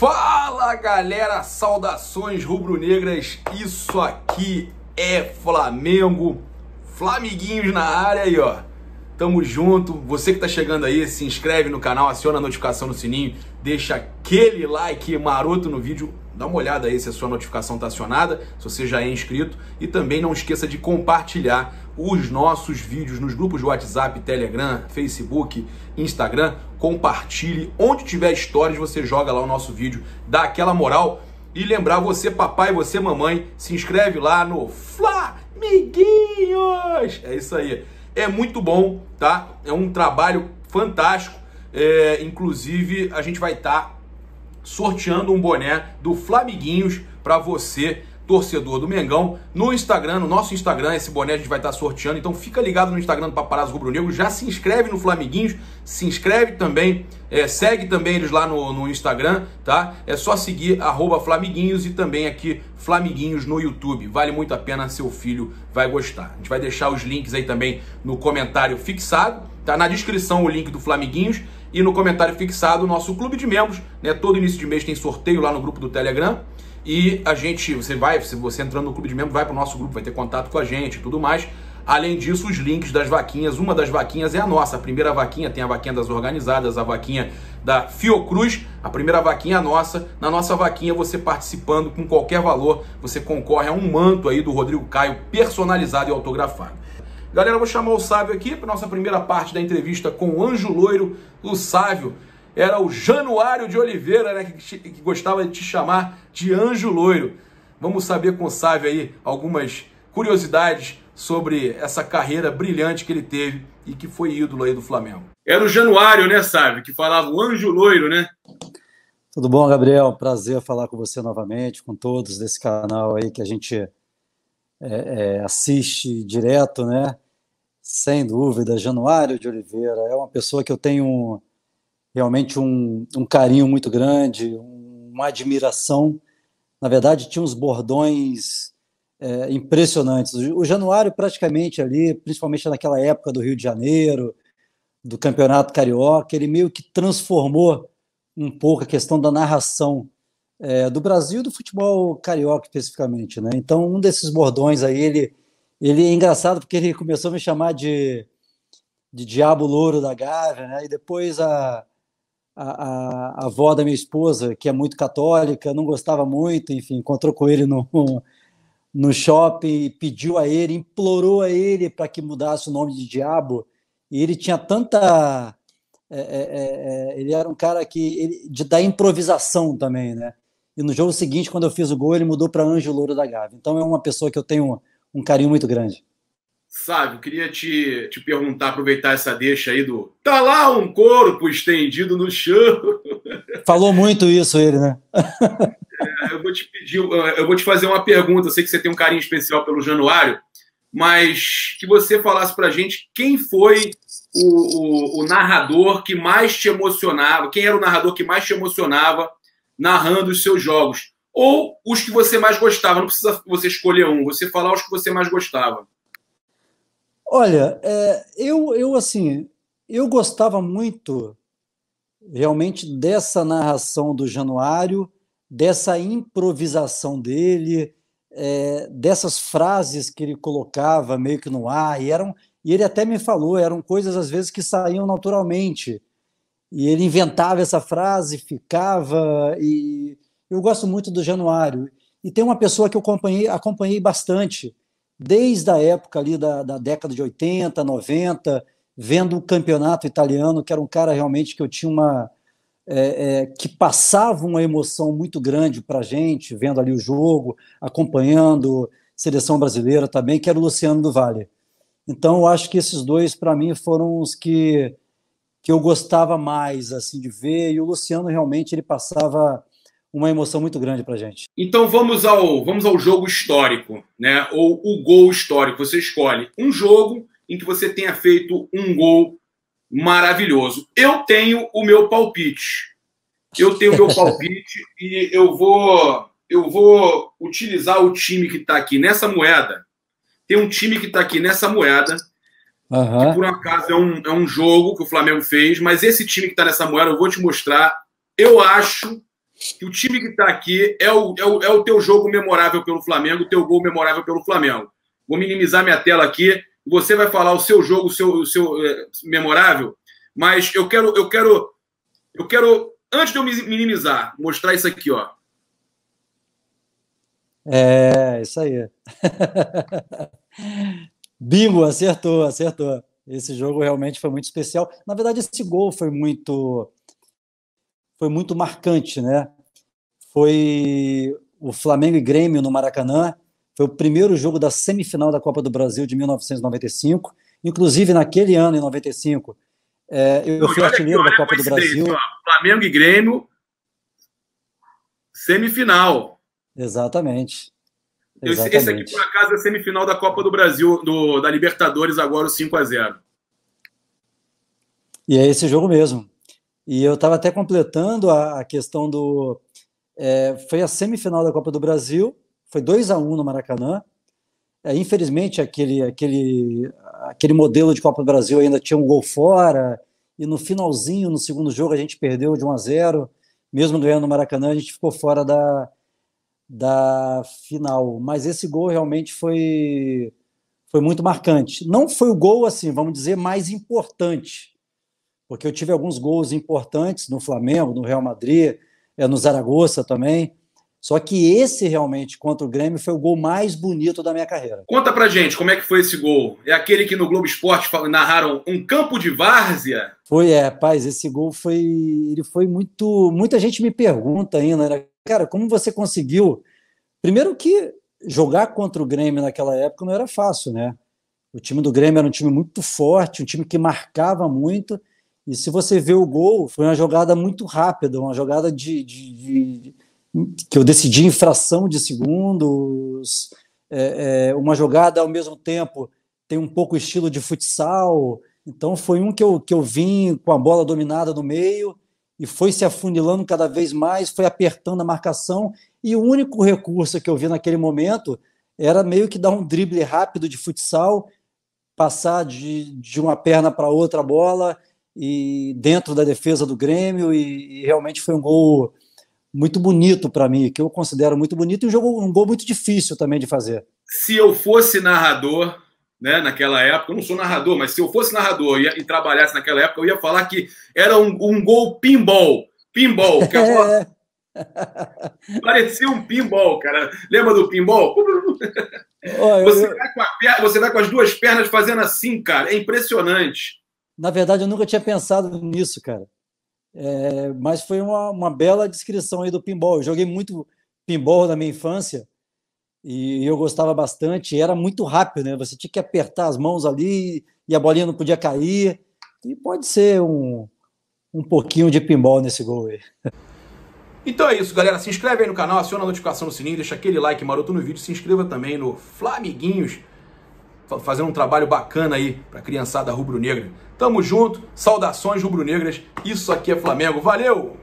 Fala galera, saudações rubro-negras, isso aqui é Flamengo, Flamiguinhos na área aí ó, Tamo junto. Você que tá chegando aí, se inscreve no canal, aciona a notificação no sininho, deixa aquele like maroto no vídeo. Dá uma olhada aí se a sua notificação tá acionada, se você já é inscrito. E também não esqueça de compartilhar os nossos vídeos nos grupos de WhatsApp, Telegram, Facebook, Instagram. Compartilhe. Onde tiver stories, você joga lá o nosso vídeo. Dá aquela moral. E lembrar você, papai, você, mamãe, se inscreve lá no Flamiguinhos. É isso aí é muito bom, tá? É um trabalho fantástico. É, inclusive, a gente vai estar tá sorteando um boné do Flamiguinhos para você torcedor do Mengão, no Instagram, no nosso Instagram, esse boné a gente vai estar sorteando, então fica ligado no Instagram do Paparazzo Rubro Negro, já se inscreve no Flamiguinhos, se inscreve também, é, segue também eles lá no, no, Instagram, tá? É só seguir arroba Flamiguinhos e também aqui Flamiguinhos no YouTube, vale muito a pena, seu filho vai gostar. A gente vai deixar os links aí também no comentário fixado, tá? Na descrição o link do Flamiguinhos, e no comentário fixado o nosso clube de membros, né? Todo início de mês tem sorteio lá no grupo do Telegram. E a gente, você vai, se você entrando no clube de membro, vai para o nosso grupo, vai ter contato com a gente e tudo mais. Além disso, os links das vaquinhas. Uma das vaquinhas é a nossa. A primeira vaquinha tem a vaquinha das organizadas, a vaquinha da Fiocruz. A primeira vaquinha é a nossa. Na nossa vaquinha, você participando com qualquer valor, você concorre a um manto aí do Rodrigo Caio personalizado e autografado. Galera, vou chamar o Sávio aqui para nossa primeira parte da entrevista com o Anjo Loiro, o Sávio era o Januário de Oliveira, né, que, que gostava de te chamar de Anjo Loiro. Vamos saber com o Sávio aí algumas curiosidades sobre essa carreira brilhante que ele teve e que foi ídolo aí do Flamengo. Era o Januário, né, Sávio, que falava o Anjo Loiro, né? Tudo bom, Gabriel? Prazer falar com você novamente, com todos desse canal aí que a gente é, é, assiste direto, né? Sem dúvida, Januário de Oliveira é uma pessoa que eu tenho realmente um, um carinho muito grande, uma admiração. Na verdade, tinha uns bordões é, impressionantes. O Januário, praticamente ali, principalmente naquela época do Rio de Janeiro, do Campeonato Carioca, ele meio que transformou um pouco a questão da narração é, do Brasil do futebol carioca especificamente, né? Então um desses bordões aí ele ele é engraçado porque ele começou a me chamar de, de diabo louro da Gávea, né? E depois a, a, a, avó da minha esposa, que é muito católica, não gostava muito, enfim, encontrou com ele no, no shopping, pediu a ele, implorou a ele para que mudasse o nome de diabo, e ele tinha tanta. É, é, é, é, ele era um cara que. Ele, de, da improvisação também, né? E no jogo seguinte, quando eu fiz o gol, ele mudou para Anjo Louro da Gávea. Então é uma pessoa que eu tenho um, um carinho muito grande. Sábio, queria te, te perguntar, aproveitar essa deixa aí do. Tá lá um corpo estendido no chão. Falou muito isso ele, né? é, eu vou te pedir, eu vou te fazer uma pergunta. Eu sei que você tem um carinho especial pelo Januário, mas que você falasse pra gente quem foi o, o, o narrador que mais te emocionava, quem era o narrador que mais te emocionava narrando os seus jogos. Ou os que você mais gostava, não precisa você escolher um, você falar os que você mais gostava. Olha, é, eu, eu assim, eu gostava muito realmente dessa narração do Januário, dessa improvisação dele, é, dessas frases que ele colocava meio que no ar, e, eram, e ele até me falou, eram coisas às vezes que saíam naturalmente. E ele inventava essa frase, ficava, e eu gosto muito do Januário. E tem uma pessoa que eu acompanhei, acompanhei bastante, desde a época ali da, da década de 80, 90, vendo o campeonato italiano, que era um cara realmente que eu tinha uma. É, é, que passava uma emoção muito grande para a gente, vendo ali o jogo, acompanhando seleção brasileira também, que era o Luciano do Vale. Então, eu acho que esses dois, para mim, foram os que, que eu gostava mais assim de ver, e o Luciano realmente ele passava uma emoção muito grande para gente. Então vamos ao vamos ao jogo histórico, né? Ou o gol histórico. Você escolhe um jogo em que você tenha feito um gol maravilhoso. Eu tenho o meu palpite. Eu tenho o meu palpite e eu vou eu vou utilizar o time que está aqui nessa moeda. Tem um time que está aqui nessa moeda. Uhum. Que por acaso é um, é um jogo que o Flamengo fez, mas esse time que está nessa moeda, eu vou te mostrar. Eu acho que o time que está aqui é o, é, o, é o teu jogo memorável pelo Flamengo, o teu gol memorável pelo Flamengo. Vou minimizar minha tela aqui, você vai falar o seu jogo, o seu, o seu é, memorável, mas eu quero, eu quero, eu quero, antes de eu minimizar, mostrar isso aqui, ó. É, isso aí. Bingo, acertou, acertou. Esse jogo realmente foi muito especial. Na verdade, esse gol foi muito foi muito marcante, né? Foi o Flamengo e Grêmio no Maracanã, foi o primeiro jogo da semifinal da Copa do Brasil de 1995. Inclusive, naquele ano, em 95, é, eu Não, fui artilheiro da Copa do Brasil. Ó, Flamengo e Grêmio, semifinal. Exatamente. Exatamente. Esse aqui, por acaso, é semifinal da Copa do Brasil, do, da Libertadores, agora o 5 a 0 E é esse jogo mesmo. E eu estava até completando a, a questão do. É, foi a semifinal da Copa do Brasil, foi 2 a 1 um no Maracanã. É, infelizmente, aquele, aquele, aquele modelo de Copa do Brasil ainda tinha um gol fora, e no finalzinho, no segundo jogo, a gente perdeu de 1 a 0 mesmo ganhando no Maracanã, a gente ficou fora da, da final. Mas esse gol realmente foi, foi muito marcante. Não foi o gol, assim, vamos dizer, mais importante, porque eu tive alguns gols importantes no Flamengo, no Real Madrid, eh, no Zaragoza também. Só que esse realmente contra o Grêmio foi o gol mais bonito da minha carreira. Conta pra gente como é que foi esse gol. É aquele que no Globo Esporte narraram um campo de várzea? Foi, é, rapaz, esse gol foi. Ele foi muito. Muita gente me pergunta ainda, né? cara, como você conseguiu? Primeiro que jogar contra o Grêmio naquela época não era fácil, né? O time do Grêmio era um time muito forte, um time que marcava muito, e se você vê o gol, foi uma jogada muito rápida, uma jogada de, de, de que eu decidi em fração de segundos, é, é, uma jogada ao mesmo tempo tem um pouco estilo de futsal. Então foi um que eu, que eu vim com a bola dominada no meio e foi se afunilando cada vez mais, foi apertando a marcação. E o único recurso que eu vi naquele momento era meio que dar um drible rápido de futsal, passar de, de uma perna para outra bola e dentro da defesa do Grêmio e, e realmente foi um gol muito bonito para mim, que eu considero muito bonito e um, jogo, um gol muito difícil também de fazer. Se eu fosse narrador, né, naquela época, eu não sou narrador, mas se eu fosse narrador e, e trabalhasse naquela época, eu ia falar que era um, um gol pinball, pinball, que é. Parecia um pinball, cara. Lembra do pinball? Olha, você, eu... vai tá a, você vai tá com as duas pernas fazendo assim, cara. É impressionante. Na verdade, eu nunca tinha pensado nisso, cara. É, mas foi uma, uma, bela descrição aí do pinball. Eu joguei muito pinball na minha infância e eu gostava bastante. era muito rápido, né? Você tinha que apertar as mãos ali e a bolinha não podia cair. E pode ser um, um pouquinho de pinball nesse gol aí. Então é isso, galera. Se inscreve aí no canal, aciona a notificação no sininho, deixa aquele like maroto no vídeo, se inscreva também no Flamiguinhos, fazendo um trabalho bacana aí para criançada rubro-negra. Tamo junto, saudações rubro-negras. Isso aqui é Flamengo. Valeu!